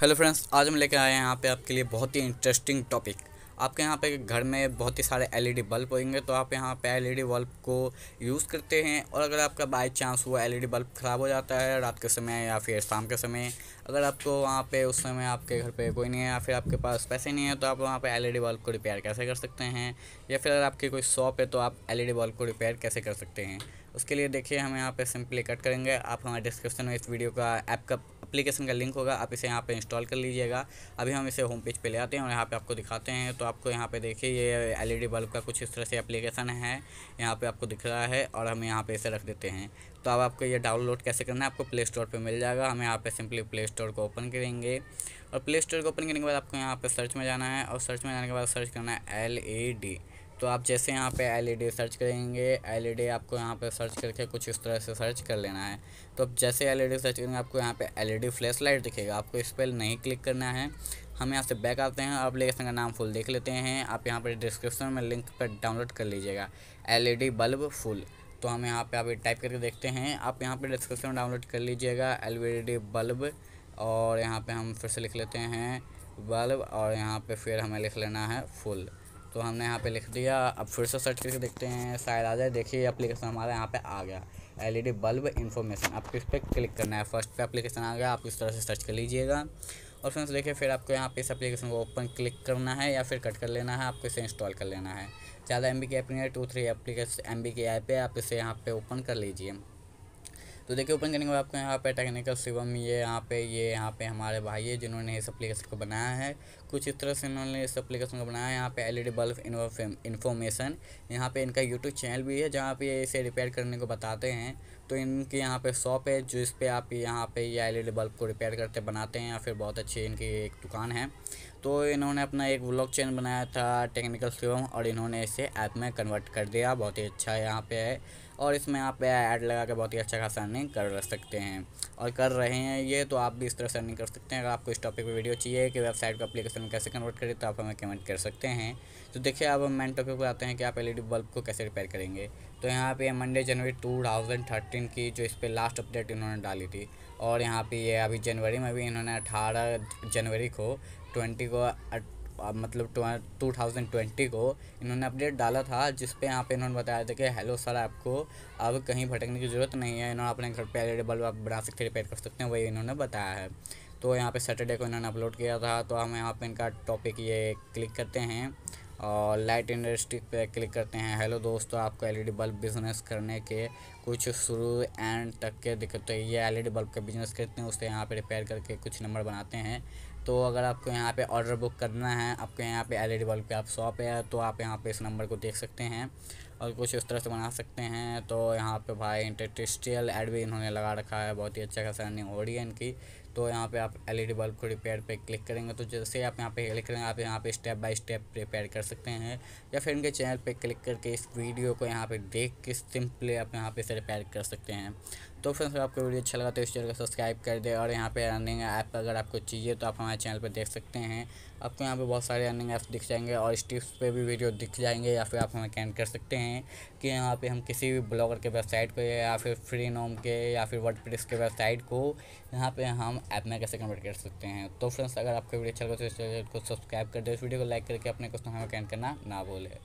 hello friends आज हम लेकर आए हैं यहाँ पे आपके लिए बहुत ही इंटरेस्टिंग टॉपिक आपके यहाँ पे घर में बहुत ही सारे एलईडी बल्ब e होंगे तो आप यहाँ पे एलईडी बल्ब e को यूज़ करते हैं और अगर आपका बाई चांस हुआ एलईडी बल्ब ख़राब हो जाता है रात के समय या फिर शाम के समय अगर आपको वहाँ पे उस समय आपके घर पे कोई नहीं है या फिर आपके पास पैसे नहीं है तो आप वहाँ पे एलईडी बल्ब e को रिपेयर कैसे कर सकते हैं या फिर अगर आपकी कोई शॉप है तो आप एलईडी बल्ब को रिपेयर कैसे कर सकते हैं उसके लिए देखिए हम यहाँ पर सिंपली कट करेंगे आप हमारे डिस्क्रिप्शन में इस वीडियो का ऐप का एप्लीकेशन का लिंक होगा आप इसे यहाँ पे इंस्टॉल कर लीजिएगा अभी हम इसे होम पेज पे ले आते हैं और यहाँ पे आपको दिखाते हैं तो आपको यहाँ पे देखिए ये एलईडी बल्ब का कुछ इस तरह से एप्लीकेशन है यहाँ पे आपको दिख रहा है और हम यहाँ पे इसे रख देते हैं तो अब आपको ये डाउनलोड कैसे करना है आपको प्ले स्टोर पर मिल जाएगा हम यहाँ पर सिंपली प्ले स्टोर को ओपन करेंगे और प्ले स्टोर को ओपन करने के बाद आपको यहाँ पर सर्च में जाना है और सर्च में जाने के बाद सर्च करना है एल तो आप जैसे यहाँ पे एलईडी सर्च e करेंगे एलईडी e आपको यहाँ पे सर्च करके कुछ इस तरह से सर्च कर लेना है तो अब जैसे एलईडी सर्च e करेंगे आपको यहाँ पे एलईडी फ्लैश लाइट दिखेगा आपको इस पर नहीं क्लिक करना है हम यहाँ से बैक आते हैं और लेकिन का नाम फुल देख लेते हैं आप यहाँ पर डिस्क्रिप्शन में लिंक पर डाउनलोड कर लीजिएगा एल बल्ब फुल तो हम यहाँ पर आप टाइप करके देखते हैं आप यहाँ पर डिस्क्रिप्शन डाउनलोड कर लीजिएगा एल बल्ब और यहाँ पर हम फिर से लिख लेते हैं बल्ब और यहाँ पर फिर हमें लिख लेना है फुल तो हमने यहाँ पे लिख दिया अब फिर से सर्च करके देखते हैं शायद आ जाए देखिए एप्लीकेशन हमारे यहाँ पे आ गया एलईडी बल्ब इन्फॉर्मेशन आप किस पे क्लिक करना है फर्स्ट पे एप्लीकेशन आ गया आप इस तरह से सर्च कर लीजिएगा और फ्रेंड्स देखिए फिर आपको यहाँ पे इस एप्लीकेशन को ओपन क्लिक करना है या फिर कट कर लेना है आपको इसे इंस्टॉल कर लेना है ज़्यादा एम बी की ऐप नहीं है two three application M B की ऐप है आप इसे यहाँ पर ओपन कर लीजिए तो देखिए ओपन करने के बाद आपको यहाँ पे टेक्निकल शिवम ये यहाँ पे ये यहाँ पे हमारे भाई है जिन्होंने इस एप्लीकेशन को बनाया है कुछ इस तरह से इन्होंने इस एप्लीकेशन को बनाया है यहाँ पे एलईडी बल्ब इन्फॉर्मेशन यहाँ पे इनका यूट्यूब चैनल भी है जहाँ पे ये इसे रिपेयर करने को बताते हैं तो इनके यहाँ पे शॉप है जो इस पर आप यहाँ पे ये एल ई बल्ब को रिपेयर करते बनाते हैं या फिर बहुत अच्छी इनकी एक दुकान है तो इन्होंने अपना एक ब्लॉक चेन बनाया था टेक्निकल शिवम और इन्होंने इसे ऐप में कन्वर्ट कर दिया बहुत ही अच्छा यहाँ पे है और इसमें आप ऐड लगा के बहुत ही अच्छा खासा अर्निंग कर सकते हैं और कर रहे हैं ये तो आप भी इस तरह से अर्निंग कर सकते हैं अगर आपको इस टॉपिक पे वीडियो चाहिए कि वेबसाइट को अपलीकेशन में कैसे कन्वर्ट करें तो आप हमें कमेंट कर सकते हैं तो देखिए अब हम मेन टॉपिक पर आते हैं कि आप एल बल्ब e को कैसे रिपेयर करेंगे तो यहाँ पर Monday January two thousand thirty thirteen की जो इस पर लास्ट अपडेट इन्होंने डाली थी और यहाँ पे ये अभी जनवरी में भी इन्होंने अठारह जनवरी को ट्वेंटी को मतलब टू थाउजेंड ट्वेंटी को इन्होंने अपडेट डाला था जिस पे यहाँ पे इन्होंने बताया था कि हेलो सर आपको अब कहीं भटकने की ज़रूरत नहीं है इन्होंने अपने घर पर एल बल्ब आप बना सकते रिपेयर कर सकते हैं वही इन्होंने बताया है तो यहाँ पे सैटरडे को इन्होंने अपलोड किया था तो हम यहाँ पे इनका टॉपिक ये क्लिक करते हैं और लाइट इंडस्ट्री पे क्लिक करते हैं हेलो दोस्तों आपको एलईडी बल्ब बिजनेस करने के कुछ शुरू एंड तक के दिक्कत है तो ये एलईडी बल्ब का बिजनेस करते हैं उससे यहाँ पे रिपेयर करके कुछ नंबर बनाते हैं तो अगर आपको यहाँ पे ऑर्डर बुक करना है आपके यहाँ पे एलईडी बल्ब की आप शॉप है तो आप यहाँ पे इस नंबर को देख सकते हैं और कुछ इस तरह से बना सकते हैं तो यहाँ पे भाई इंटरटेस्टियल एड भी इन्होंने लगा रखा है बहुत ही अच्छा खासा रनिंग हो रही है इनकी तो यहाँ पे आप एलईडी बल्ब e को रिपेयर पे क्लिक करेंगे तो जैसे आप यहाँ पे क्लिक करेंगे आप यहाँ पे स्टेप बाय स्टेप रिपेयर कर सकते हैं या फिर इनके चैनल पे क्लिक करके इस वीडियो को यहाँ पे देख के सिंपली आप यहाँ पे इसे रिपेयर कर सकते हैं तो फ्रेंड्स आपको वीडियो अच्छा लगा तो इस चैनल को सब्सक्राइब कर दे और यहाँ पे रनिंग ऐप अगर आपको चाहिए तो आप हमारे चैनल पर देख सकते हैं आपको यहाँ पे बहुत सारे रनिंग ऐप्स दिख जाएंगे और स्टिप्स पे भी वीडियो दिख जाएंगे या फिर आप हमें कैंड कर सकते हैं कि यहाँ पे हम किसी भी ब्लॉगर के वेबसाइट पे या फिर फ्री नोम के या फिर वर्ड के वेबसाइट को यहाँ पर हम ऐप में कैसे कन्वर्ट कर सकते हैं तो फ्रेंड्स अगर आपको वीडियो अच्छा है तो इस चैनल को सब्सक्राइब कर दो इस वीडियो को लाइक करके अपने क्वेश्चन हमें कैन करना ना भूलें